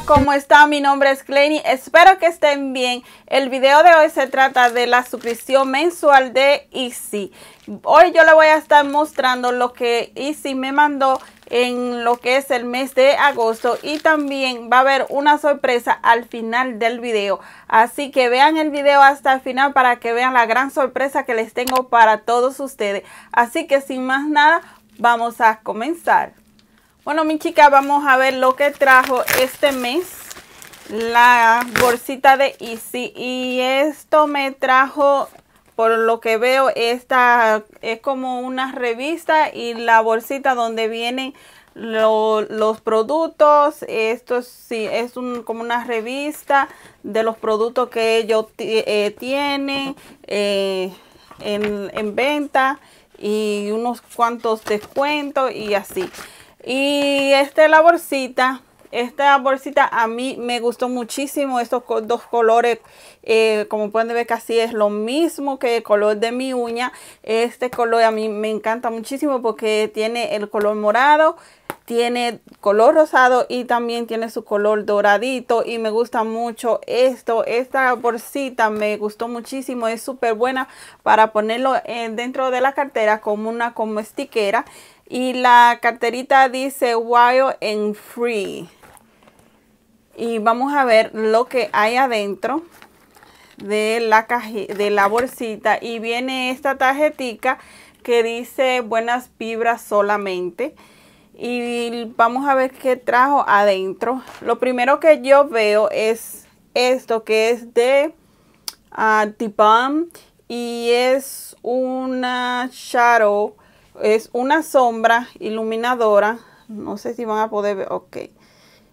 ¿cómo está, Mi nombre es Clenny. Espero que estén bien. El video de hoy se trata de la suscripción mensual de Easy. Hoy yo le voy a estar mostrando lo que Easy me mandó en lo que es el mes de agosto y también va a haber una sorpresa al final del video así que vean el video hasta el final para que vean la gran sorpresa que les tengo para todos ustedes así que sin más nada vamos a comenzar bueno, mi chica, vamos a ver lo que trajo este mes la bolsita de Easy. Y esto me trajo, por lo que veo, esta es como una revista y la bolsita donde vienen los productos. Esto sí, es un, como una revista de los productos que ellos eh, tienen eh, en, en venta y unos cuantos descuentos y así. Y esta es la bolsita. Esta bolsita a mí me gustó muchísimo. Estos dos colores, eh, como pueden ver, casi es lo mismo que el color de mi uña. Este color a mí me encanta muchísimo porque tiene el color morado, tiene color rosado y también tiene su color doradito. Y me gusta mucho esto. Esta bolsita me gustó muchísimo. Es súper buena para ponerlo eh, dentro de la cartera como una como estiquera. Y la carterita dice Wild and Free. Y vamos a ver lo que hay adentro de la, de la bolsita. Y viene esta tarjetita que dice buenas fibras solamente. Y vamos a ver qué trajo adentro. Lo primero que yo veo es esto que es de uh, y es una shadow es una sombra iluminadora. No sé si van a poder ver. Ok.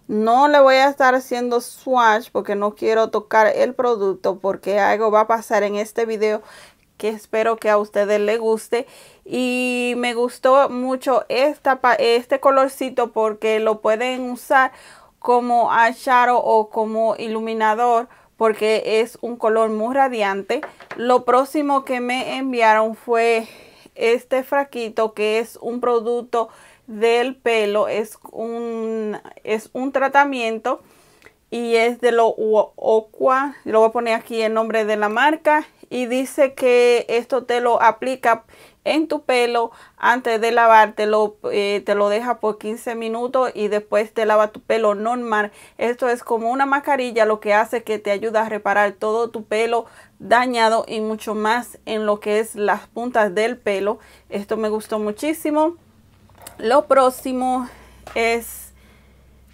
No le voy a estar haciendo swatch porque no quiero tocar el producto porque algo va a pasar en este video que espero que a ustedes les guste. Y me gustó mucho esta, este colorcito porque lo pueden usar como eyeshadow o como iluminador porque es un color muy radiante. Lo próximo que me enviaron fue este fraquito que es un producto del pelo, es un, es un tratamiento y es de lo Oqua. Lo voy a poner aquí el nombre de la marca y dice que esto te lo aplica en tu pelo antes de lavarte eh, te lo deja por 15 minutos y después te lava tu pelo normal. Esto es como una mascarilla, lo que hace que te ayuda a reparar todo tu pelo dañado y mucho más en lo que es las puntas del pelo. Esto me gustó muchísimo. Lo próximo es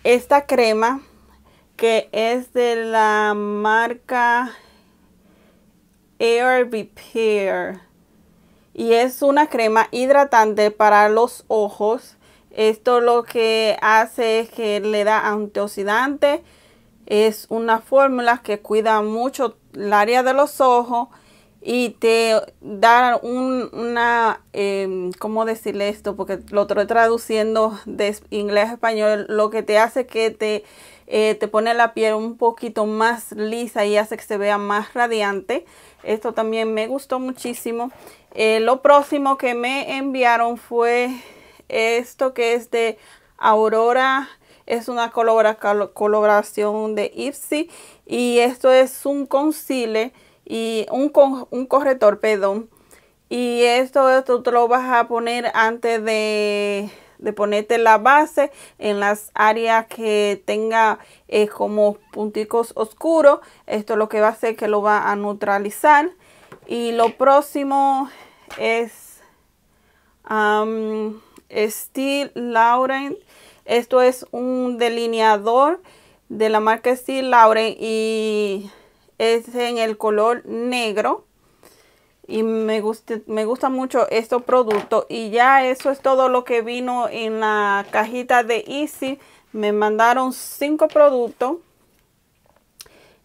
esta crema que es de la marca Air Repair y es una crema hidratante para los ojos. Esto lo que hace es que le da antioxidante. Es una fórmula que cuida mucho el área de los ojos y te dar una, eh, ¿cómo decirle esto? Porque lo estoy traduciendo de inglés a español, lo que te hace que te, eh, te pone la piel un poquito más lisa y hace que se vea más radiante. Esto también me gustó muchísimo. Eh, lo próximo que me enviaron fue esto que es de Aurora es una coloración de Ipsy y esto es un concealer y un, un corrector, perdón. Y esto, esto te lo vas a poner antes de, ponerte la base en las áreas que tenga eh, como punticos oscuros. Esto lo que va a hacer que lo va a neutralizar. Y lo próximo es um, Steel Lauren. Esto es un delineador de la marca Steel Lauren y es en el color negro y me gusta, me gusta mucho este producto y ya eso es todo lo que vino en la cajita de Easy me mandaron cinco productos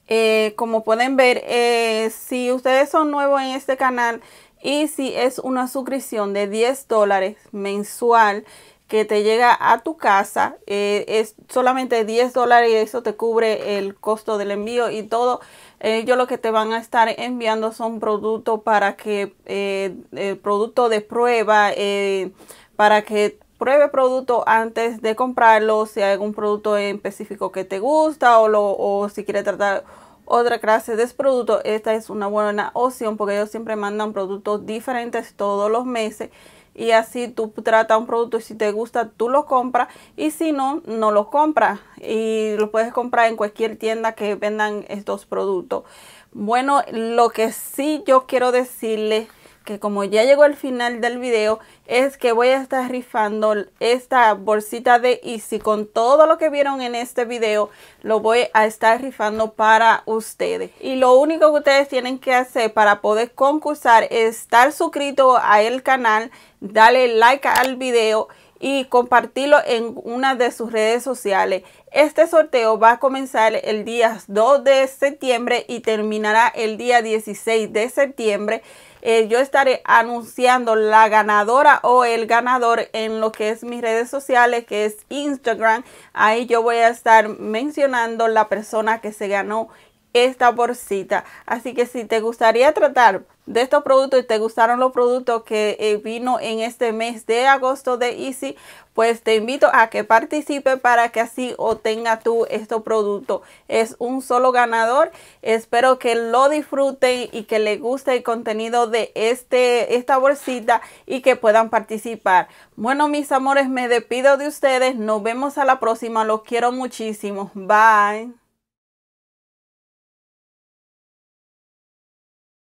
eh, como pueden ver eh, si ustedes son nuevos en este canal Easy es una suscripción de 10 dólares mensual que te llega a tu casa eh, es solamente 10 dólares y eso te cubre el costo del envío y todo ellos lo que te van a estar enviando son productos para que, el eh, eh, producto de prueba, eh, para que pruebe producto antes de comprarlo, si hay algún producto en específico que te gusta o, o si quieres tratar otra clase de producto, esta es una buena opción porque ellos siempre mandan productos diferentes todos los meses y así tú tratas un producto y si te gusta tú lo compras y si no, no lo compras y lo puedes comprar en cualquier tienda que vendan estos productos. Bueno, lo que sí yo quiero decirles que como ya llegó el final del video, es que voy a estar rifando esta bolsita de Easy con todo lo que vieron en este video lo voy a estar rifando para ustedes y lo único que ustedes tienen que hacer para poder concursar es estar suscrito a el canal darle like al video y compartirlo en una de sus redes sociales. Este sorteo va a comenzar el día 2 de septiembre y terminará el día 16 de septiembre. Eh, yo estaré anunciando la ganadora o el ganador en lo que es mis redes sociales, que es Instagram. Ahí yo voy a estar mencionando la persona que se ganó esta bolsita. Así que si te gustaría tratar de estos productos y te gustaron los productos que eh, vino en este mes de agosto de Easy, pues te invito a que participe para que así obtenga tú estos productos. Es un solo ganador. Espero que lo disfruten y que les guste el contenido de este, esta bolsita y que puedan participar. Bueno, mis amores, me despido de ustedes. Nos vemos a la próxima. Los quiero muchísimo. Bye.